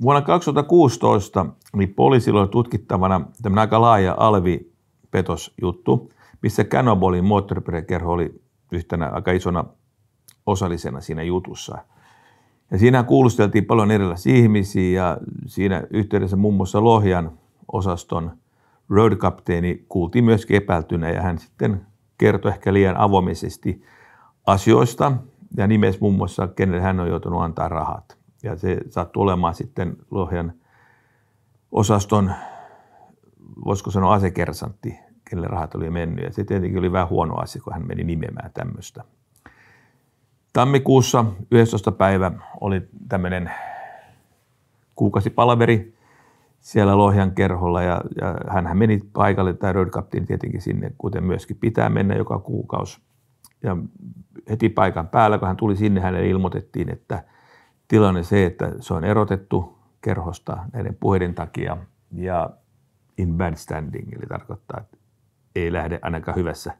Vuonna 2016 oli poliisilla oli tutkittavana tämmöinen aika laaja alvipetosjuttu, missä Cannonballin moottoripyöräkerho oli yhtenä aika isona osallisena siinä jutussa. Ja siinä kuulusteltiin paljon erilaisia ihmisiä ja siinä yhteydessä muun muassa Lohjan osaston road-kapteeni kuultiin myöskin epäiltynä ja hän sitten kertoi ehkä liian avoimisesti asioista ja nimesi muun muassa, kenelle hän on joutunut antaa rahat ja se sattui olemaan sitten Lohjan osaston, voisiko sanoa asekersantti, kenelle rahat oli mennyt. Ja se tietenkin oli vähän huono asia, kun hän meni nimemään tämmöistä. Tammikuussa 11. päivä oli tämmöinen kuukausipalaveri siellä Lohjan kerholla ja, ja hän meni paikalle, tämä röydkapteeni tietenkin sinne, kuten myöskin pitää mennä joka kuukausi. Ja heti paikan päällä, kun hän tuli sinne, hänelle ilmoitettiin, että – tilanne se, että se on erotettu kerhosta näiden puheiden takia ja in bad standing, eli tarkoittaa, että ei lähde ainakaan hyvässä,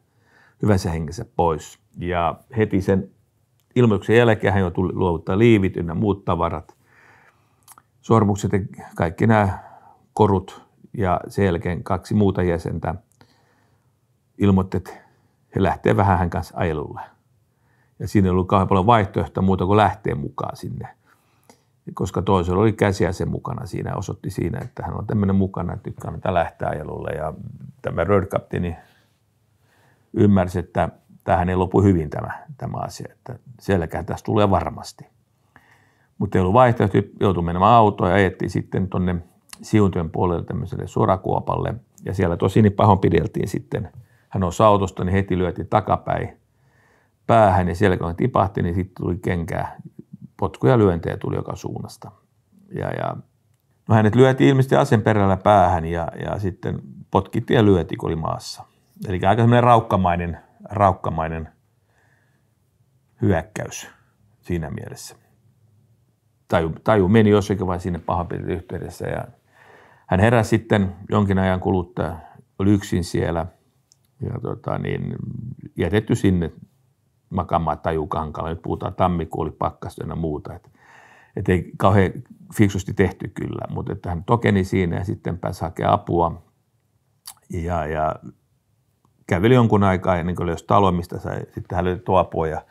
hyvässä hengessä pois. Ja heti sen ilmoituksen jälkeen hän tuli luovuttaa liivit ynnä muut tavarat, sormukset ja kaikki nämä korut ja sen jälkeen kaksi muuta jäsentä ilmoitti, että he lähtevät vähän hän kanssa ajelulle. Ja siinä ei ollut kauhean paljon vaihtoehtoja muuta kuin lähteä mukaan sinne – koska toisella oli käsiä se mukana siinä, osoitti siinä, että hän on tämmöinen mukana, että tykkää näitä ajelulle. Ja tämä road captaini ymmärsi, että tähän ei lopu hyvin tämä, tämä asia, että sielläkään tässä tulee varmasti. Mutta ei ollut vaihtoehto, joutui menemään autoon ja ajettiin sitten tuonne siuntion puolelle tämmöiselle suorakuopalle. Ja siellä tosi niin pideltiin sitten. Hän on autosta, niin heti lyötiin takapäin päähän ja siellä kun tipahti, niin sitten tuli kenkää potkuja lyöntejä tuli joka suunnasta. Ja, ja, no hänet lyötiin ilmeisesti asen perällä päähän ja, ja sitten potkittiin ja lyötiin, kun oli maassa. Eli aika semmoinen raukkamainen, raukkamainen hyökkäys siinä mielessä. Taju, taju meni jossakin vai sinne pahanpidin yhteydessä ja hän heräsi sitten jonkin ajan kuluttua, oli yksin siellä ja tota, niin, jätetty sinne makaamaan tajukankalla. Nyt puhutaan tammikuun, oli pakkasta ja muuta. Että et ei kauhean fiksusti tehty kyllä, mutta että hän tokeni siinä ja sitten pääsi hakemaan apua. Ja, ja käveli jonkun aikaa ennen kuin löysi talo, mistä sai, sitten hän löytyi apua ja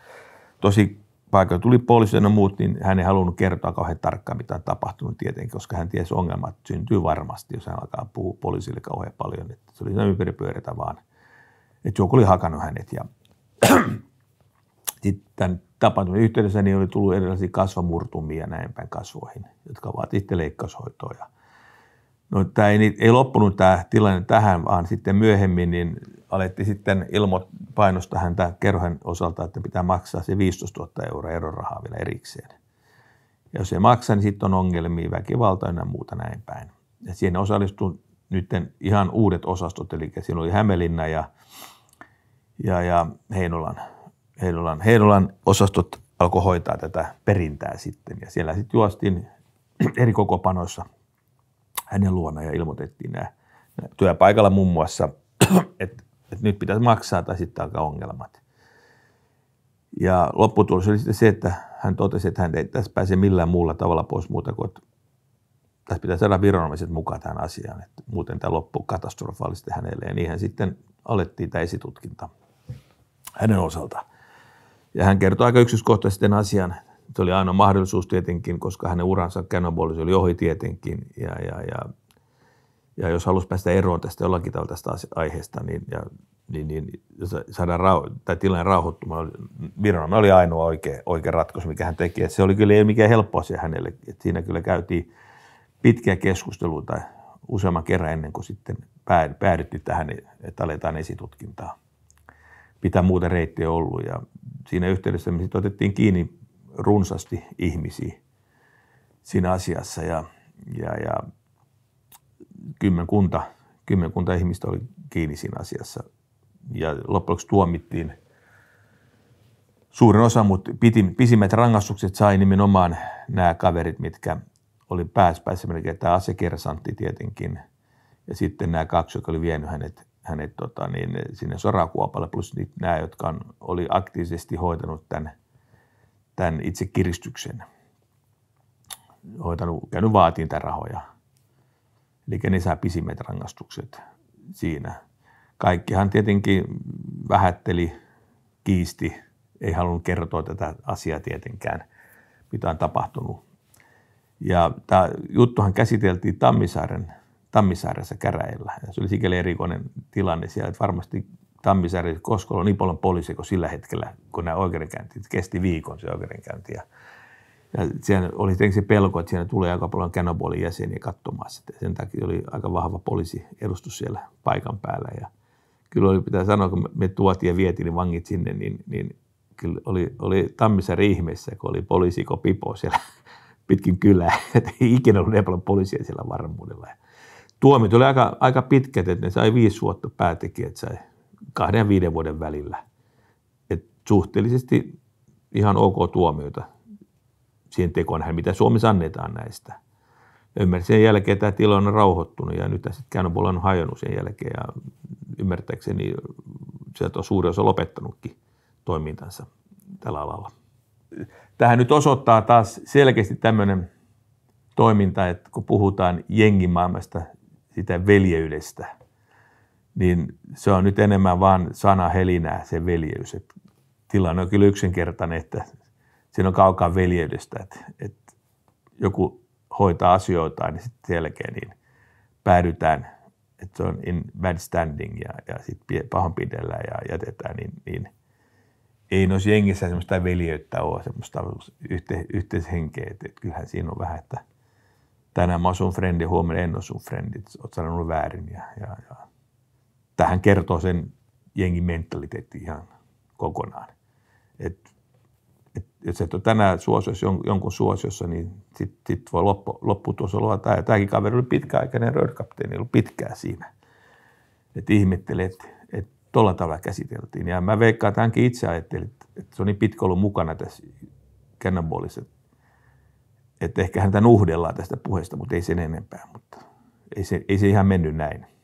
tosi paikoilla tuli poliisi ja muut, niin hän ei halunnut kertoa kauhean tarkkaan, mitä on tapahtunut tietenkin, koska hän tiesi ongelmat syntyy varmasti, jos hän alkaa puhua poliisille kauhean paljon. Että se oli siinä ympäripyöritä vaan, että joku oli hakannut hänet ja sitten tämän tapahtumien yhteydessä niin oli tullut erilaisia kasvamurtumia ja näin päin kasvoihin, jotka vaativat sitten leikkaushoitoa. no, tämä ei, ei, loppunut tämä tilanne tähän, vaan sitten myöhemmin niin alettiin sitten ilmoittaa häntä kerhojen osalta, että pitää maksaa se 15 000 euroa erorahaa vielä erikseen. Ja jos ei maksa, niin sitten on ongelmia, väkivalta ja muuta näin päin. Ja siihen osallistui nyt ihan uudet osastot, eli siinä oli Hämeenlinna ja, ja, ja Heinolan Heinolan, Heinolan osastot alkoi hoitaa tätä perintää sitten. Ja siellä sitten juostiin eri kokopanoissa hänen luona ja ilmoitettiin nämä, nämä työpaikalla muun muassa, että, että nyt pitäisi maksaa tai sitten alkaa ongelmat. Ja lopputulos oli sitten se, että hän totesi, että hän ei tässä pääse millään muulla tavalla pois muuta kuin, että tässä pitää saada viranomaiset mukaan tähän asiaan, että muuten tämä loppuu katastrofaalisesti hänelle. Ja niinhän sitten alettiin tämä esitutkinta hänen osaltaan. Ja hän kertoi aika yksityiskohtaisesti asian. Se oli ainoa mahdollisuus tietenkin, koska hänen uransa Cannonballis oli ohi tietenkin. Ja, ja, ja, ja jos halusi päästä eroon tästä jollakin tavalla tästä aiheesta, niin, ja, niin, niin, niin saada rau- tai tilanne rauhoittumaan, Viron oli ainoa oikea, oikea ratkaisu, mikä hän teki. Et se oli kyllä ei mikään helppo asia hänelle. Et siinä kyllä käytiin pitkiä keskusteluita useamman kerran ennen kuin sitten päädyttiin tähän, että aletaan esitutkintaa mitä muuta reittiä ollut. Ja siinä yhteydessä me sitten otettiin kiinni runsasti ihmisiä siinä asiassa ja, ja, ja kymmenkunta, kymmenkunta ihmistä oli kiinni siinä asiassa. Ja loppujen tuomittiin suurin osa, mutta pisimmät rangaistukset sai nimenomaan nämä kaverit, mitkä oli pääspäissä melkein tämä asekersantti tietenkin. Ja sitten nämä kaksi, jotka oli vienyt hänet hänet tota, niin, sinne sorakuopalle, plus nämä, jotka on, oli aktiivisesti hoitanut tämän, tämän itse kiristyksen. Hoitanut, käynyt vaatiin tämän rahoja. Eli ne saa pisimmät rangaistukset siinä. Kaikkihan tietenkin vähätteli, kiisti, ei halunnut kertoa tätä asiaa tietenkään, mitä on tapahtunut. Ja tämä juttuhan käsiteltiin Tammisaaren Tammisaaressa käräillä. se oli sikäli erikoinen tilanne siellä, että varmasti Tammisaari Koskolla on niin paljon poliisia kuin sillä hetkellä, kun nämä oikeudenkäynti kesti viikon se oikeudenkäynti. Ja, ja siellä oli tietenkin se pelko, että siellä tulee aika paljon Cannonballin jäseniä katsomaan sitä. Sen takia oli aika vahva edustus siellä paikan päällä. Ja kyllä oli, pitää sanoa, kun me tuotiin ja vietiin niin vangit sinne, niin, niin kyllä oli, oli Tammisaari ihmeessä, kun oli poliisiko pipo siellä pitkin kylää. Että ei ikinä ollut niin paljon poliisia siellä varmuudella. Ja tuomit oli aika, aika pitkät, että ne sai viisi vuotta päätekijät sai kahden ja viiden vuoden välillä. Et suhteellisesti ihan ok tuomioita siihen tekoon, mitä Suomessa annetaan näistä. Ymmärsin sen jälkeen, että tämä tilanne on rauhoittunut ja nyt käännön puolella on hajonnut sen jälkeen ja ymmärtääkseni sieltä on suuri osa lopettanutkin toimintansa tällä alalla. Tähän nyt osoittaa taas selkeästi tämmöinen toiminta, että kun puhutaan jengimaailmasta, sitä veljeydestä, niin se on nyt enemmän vain sana helinää se veljeys. Et tilanne on kyllä yksinkertainen, että siinä on kaukaa veljeydestä, että, et joku hoitaa asioitaan, niin sitten selkeä, niin päädytään, että se on in bad standing ja, ja sitten pahanpidellään ja jätetään, niin, niin ei noissa jengissä semmoista veljeyttä ole, semmoista yhte, yhteishenkeä, että kyllähän siinä on vähän, että – tänään frendi, huomenna en ole sun frendi, oot sanonut väärin. Ja, ja, ja. Tähän kertoo sen jengin mentaliteetti ihan kokonaan. Et, et, jos et ole tänään suosiossa, jonkun suosiossa, niin sitten sit voi loppu, lopputulos olla tämä. Tämäkin kaveri oli pitkäaikainen röörkapteeni, ollut pitkään siinä. Et ihmettelee, että et tuolla tavalla käsiteltiin. Ja mä veikkaan, että hänkin itse ajatteli, että se on niin pitkä ollut mukana tässä Cannonballissa, että että ehkä häntä nuhdellaan tästä puheesta, mutta ei sen enempää. Mutta ei se, ei se ihan mennyt näin.